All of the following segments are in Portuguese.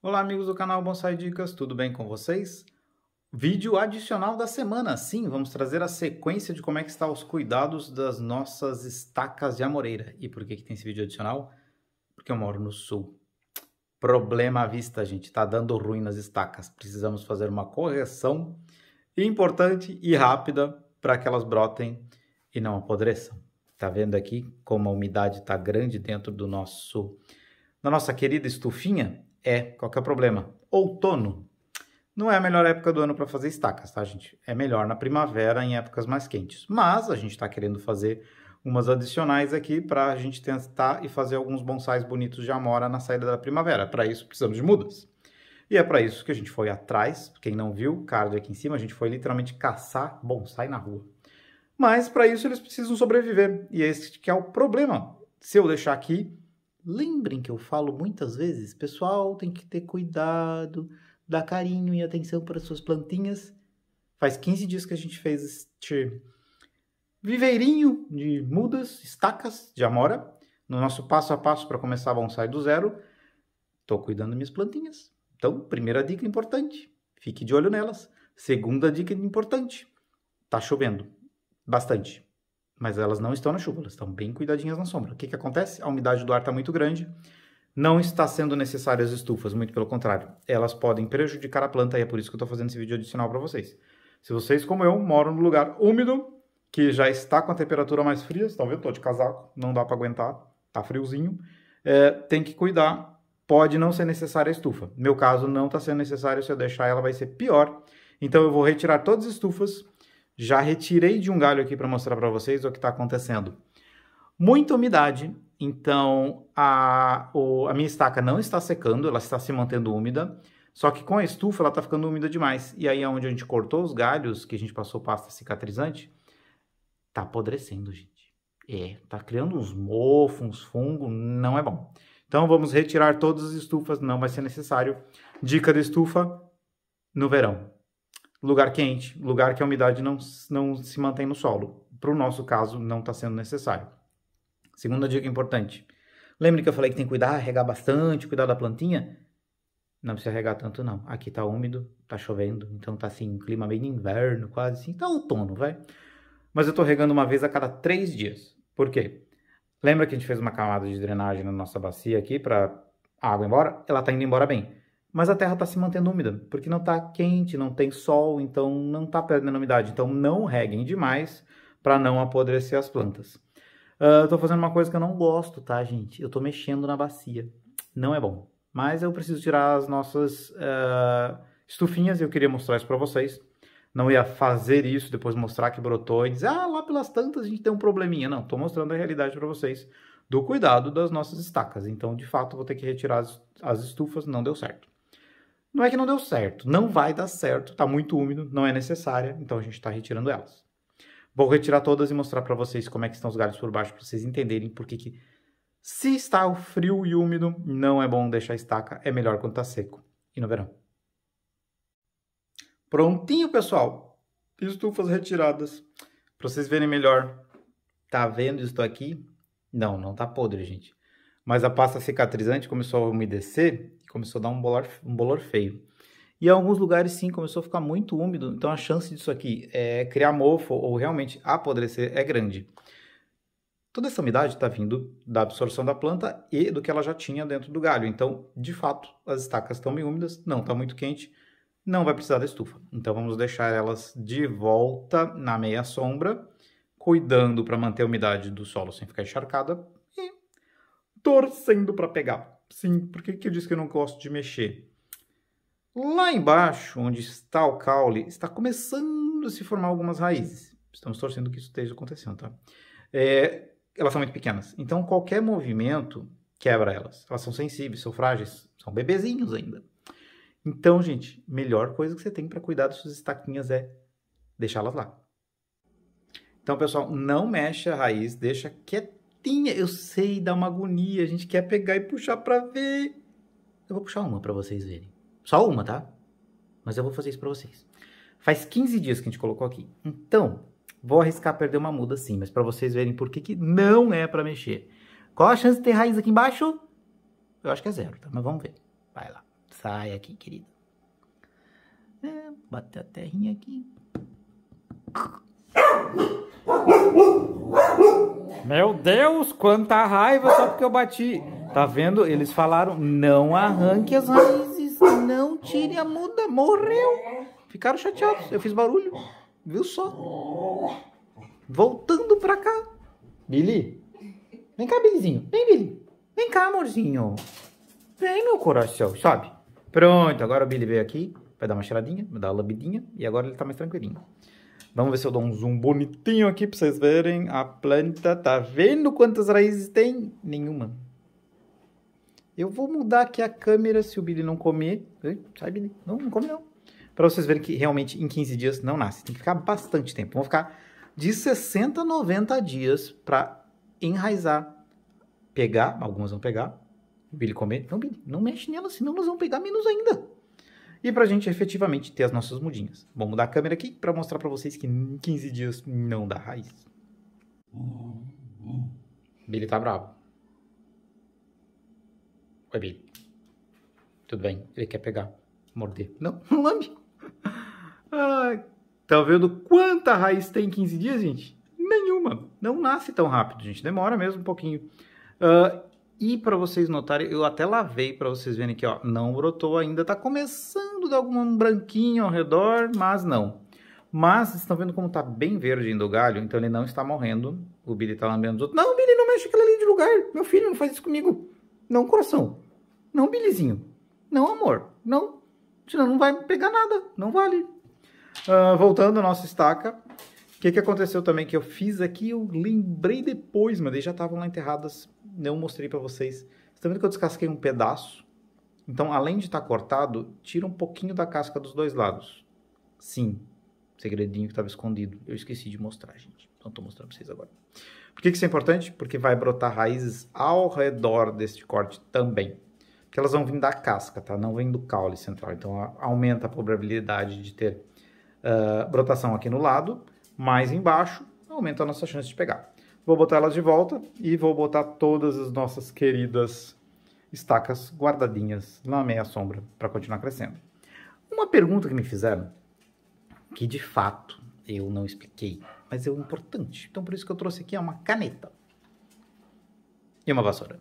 Olá, amigos do canal Bonsai Dicas, tudo bem com vocês? Vídeo adicional da semana, sim, vamos trazer a sequência de como é que está os cuidados das nossas estacas de amoreira. E por que, que tem esse vídeo adicional? Porque eu moro no sul. Problema à vista, gente, está dando ruim nas estacas. Precisamos fazer uma correção importante e rápida para que elas brotem e não apodreçam. Está vendo aqui como a umidade está grande dentro do nosso da nossa querida estufinha? É, qual que é o problema? Outono não é a melhor época do ano para fazer estacas, tá, gente? É melhor na primavera, em épocas mais quentes. Mas a gente está querendo fazer umas adicionais aqui para a gente tentar e fazer alguns bonsais bonitos de amora na saída da primavera. Para isso, precisamos de mudas. E é para isso que a gente foi atrás. Quem não viu, card aqui em cima, a gente foi literalmente caçar bonsai na rua. Mas para isso eles precisam sobreviver. E é esse que é o problema. Se eu deixar aqui, Lembrem que eu falo muitas vezes, pessoal, tem que ter cuidado, dar carinho e atenção para suas plantinhas. Faz 15 dias que a gente fez este viveirinho de mudas, estacas de amora, no nosso passo a passo para começar a bonsai do zero. Estou cuidando minhas plantinhas. Então, primeira dica importante, fique de olho nelas. Segunda dica importante, está chovendo bastante mas elas não estão na chuva, elas estão bem cuidadinhas na sombra. O que, que acontece? A umidade do ar está muito grande, não está sendo necessárias estufas, muito pelo contrário, elas podem prejudicar a planta e é por isso que eu estou fazendo esse vídeo adicional para vocês. Se vocês, como eu, moram num lugar úmido, que já está com a temperatura mais fria, estão vendo? Estou de casaco, não dá para aguentar, tá friozinho, é, tem que cuidar. Pode não ser necessária a estufa. No meu caso, não está sendo necessário. Se eu deixar, ela vai ser pior. Então, eu vou retirar todas as estufas já retirei de um galho aqui para mostrar para vocês o que está acontecendo. Muita umidade, então a, o, a minha estaca não está secando, ela está se mantendo úmida. Só que com a estufa ela está ficando úmida demais. E aí é onde a gente cortou os galhos, que a gente passou pasta cicatrizante, Está apodrecendo, gente. É, está criando uns mofos, uns fungos, não é bom. Então vamos retirar todas as estufas, não vai ser necessário. Dica da estufa no verão lugar quente, lugar que a umidade não, não se mantém no solo. Para o nosso caso, não está sendo necessário. Segunda dica importante. Lembra que eu falei que tem que cuidar, regar bastante, cuidar da plantinha? Não precisa regar tanto, não. Aqui está úmido, está chovendo, então está assim, clima meio de inverno, quase assim, Está outono, vai. Mas eu estou regando uma vez a cada três dias. Por quê? Lembra que a gente fez uma camada de drenagem na nossa bacia aqui para a água ir embora? Ela está indo embora bem mas a terra está se mantendo úmida, porque não está quente, não tem sol, então não está perdendo umidade. Então não reguem demais para não apodrecer as plantas. Uh, ah, estou fazendo uma coisa que eu não gosto, tá, gente? Eu estou mexendo na bacia. Não é bom. Mas eu preciso tirar as nossas uh, estufinhas e eu queria mostrar isso para vocês. Não ia fazer isso, depois mostrar que brotou e dizer, ah, lá pelas tantas a gente tem um probleminha. Não, estou mostrando a realidade para vocês do cuidado das nossas estacas. Então, de fato, vou ter que retirar as, as estufas, não deu certo. Não é que não deu certo, não vai dar certo, tá muito úmido, não é necessária, então a gente está retirando elas. Vou retirar todas e mostrar para vocês como é que estão os galhos por baixo, para vocês entenderem por que, que se está frio e úmido, não é bom deixar estaca, é melhor quando está seco e no verão. Prontinho, pessoal! Estufas retiradas. Para vocês verem melhor, tá vendo? Estou aqui. Não, não tá podre, gente mas a pasta cicatrizante começou a umedecer começou a dar um bolor, um bolor feio. E em alguns lugares, sim, começou a ficar muito úmido, então a chance disso aqui é criar mofo ou realmente apodrecer é grande. Toda essa umidade está vindo da absorção da planta e do que ela já tinha dentro do galho. Então, de fato, as estacas estão bem úmidas, não está muito quente, não vai precisar da estufa. Então, vamos deixar elas de volta na meia sombra, cuidando para manter a umidade do solo sem ficar encharcada, torcendo para pegar. Sim, por que, que eu disse que eu não gosto de mexer? Lá embaixo, onde está o caule, está começando a se formar algumas raízes. Estamos torcendo que isso esteja acontecendo, tá? É, elas são muito pequenas. Então, qualquer movimento quebra elas. Elas são sensíveis, são frágeis, são bebezinhos ainda. Então, gente, melhor coisa que você tem para cuidar das suas estaquinhas é deixá-las lá. Então, pessoal, não mexe a raiz, deixa quietinho tinha, Eu sei, dá uma agonia. A gente quer pegar e puxar pra ver. Eu vou puxar uma pra vocês verem. Só uma, tá? Mas eu vou fazer isso pra vocês. Faz 15 dias que a gente colocou aqui. Então, vou arriscar perder uma muda sim, mas pra vocês verem por que, que não é pra mexer. Qual a chance de ter raiz aqui embaixo? Eu acho que é zero, tá? Mas vamos ver. Vai lá. Sai aqui, querido. É, bateu a terrinha aqui. Meu Deus, quanta raiva só porque eu bati. Tá vendo? Eles falaram, não arranque as raízes, não tire a muda, morreu. Ficaram chateados, eu fiz barulho, viu só? Voltando pra cá. Billy, vem cá, Billyzinho. Vem, Billy. Vem cá, amorzinho. Vem, meu coração, sobe. Pronto, agora o Billy veio aqui, vai dar uma cheiradinha, vai dar uma lambidinha e agora ele tá mais tranquilinho. Vamos ver se eu dou um zoom bonitinho aqui para vocês verem. A planta tá vendo quantas raízes tem? Nenhuma. Eu vou mudar aqui a câmera se o Billy não comer. Sai, Billy. Não, não come não. Para vocês verem que realmente em 15 dias não nasce. Tem que ficar bastante tempo. Vão ficar de 60 a 90 dias para enraizar. Pegar, algumas vão pegar. O Billy comer. Não, Billy, não mexe nela, senão nós vamos pegar menos ainda e para a gente efetivamente ter as nossas mudinhas. Vou mudar a câmera aqui para mostrar para vocês que em 15 dias não dá raiz. Billy tá bravo. Oi, Billy. Tudo bem, ele quer pegar, morder. Não, não lambe. Ah, tá vendo quanta raiz tem em 15 dias, gente? Nenhuma. Não nasce tão rápido, gente. Demora mesmo um pouquinho. Uh, e para vocês notarem, eu até lavei para vocês verem que ó, não brotou ainda, tá começando tudo algum branquinho ao redor, mas não. Mas vocês estão vendo como está bem verde indo o galho, então ele não está morrendo. O Billy está lambendo os outros. Não, Billy, não mexe aquilo ali de lugar. Meu filho, não faz isso comigo. Não, coração. Não, Billyzinho. Não, amor. Não. Senão não vai pegar nada. Não vale. Uh, voltando à nossa estaca. O que, que aconteceu também que eu fiz aqui, eu lembrei depois, mas eles já estavam lá enterradas, não mostrei para vocês. Vocês estão tá vendo que eu descasquei um pedaço então, além de estar tá cortado, tira um pouquinho da casca dos dois lados. Sim, segredinho que estava escondido. Eu esqueci de mostrar, gente. Então, estou mostrando para vocês agora. Por que, que isso é importante? Porque vai brotar raízes ao redor deste corte também. Porque elas vão vir da casca, tá? Não vem do caule central. Então, aumenta a probabilidade de ter uh, brotação aqui no lado, mais embaixo, aumenta a nossa chance de pegar. Vou botar elas de volta e vou botar todas as nossas queridas estacas guardadinhas na meia sombra para continuar crescendo. Uma pergunta que me fizeram, que de fato eu não expliquei, mas é importante. Então por isso que eu trouxe aqui é uma caneta e uma vassoura.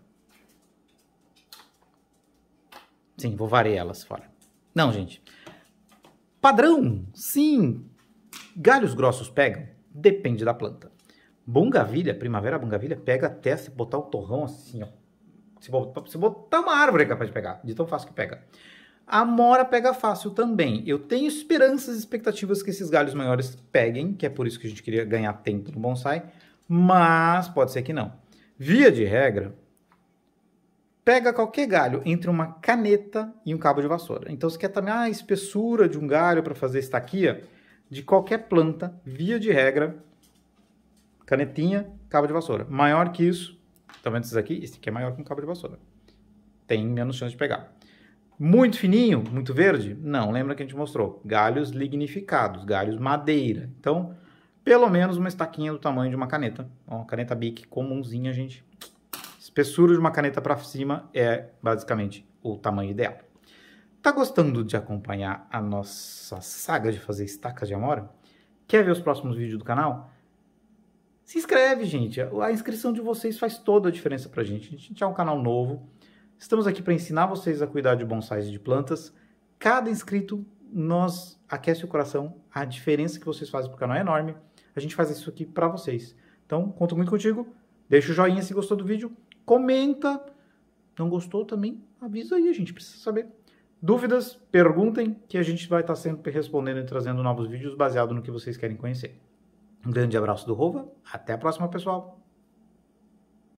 Sim, vou varear elas fora. Não, gente. Padrão, sim. Galhos grossos pegam? Depende da planta. Bungavilha, primavera bungavilha, pega até se botar o torrão assim, ó se botar, se botar uma árvore é capaz de pegar, de tão fácil que pega. A mora pega fácil também. Eu tenho esperanças e expectativas que esses galhos maiores peguem, que é por isso que a gente queria ganhar tempo no bonsai, mas pode ser que não. Via de regra, pega qualquer galho entre uma caneta e um cabo de vassoura. Então, se quer também ah, a espessura de um galho para fazer estaquia, de qualquer planta, via de regra, canetinha, cabo de vassoura. Maior que isso, Estão aqui? Esse aqui é maior que um cabo de vassoura. Tem menos chance de pegar. Muito fininho, muito verde? Não, lembra que a gente mostrou. Galhos lignificados, galhos madeira. Então, pelo menos uma estaquinha do tamanho de uma caneta. Uma caneta bic comumzinha, gente. Espessura de uma caneta para cima é basicamente o tamanho ideal. Tá gostando de acompanhar a nossa saga de fazer estacas de amora? Quer ver os próximos vídeos do canal? Se inscreve, gente. A inscrição de vocês faz toda a diferença para a gente. A gente é um canal novo. Estamos aqui para ensinar vocês a cuidar de bonsais e de plantas. Cada inscrito nos aquece o coração. A diferença que vocês fazem para o canal é enorme. A gente faz isso aqui para vocês. Então, conto muito contigo. Deixa o joinha se gostou do vídeo. Comenta. Não gostou também? Avisa aí, a gente precisa saber. Dúvidas, perguntem, que a gente vai estar tá sempre respondendo e trazendo novos vídeos baseado no que vocês querem conhecer. Um grande abraço do Rova. Até a próxima, pessoal.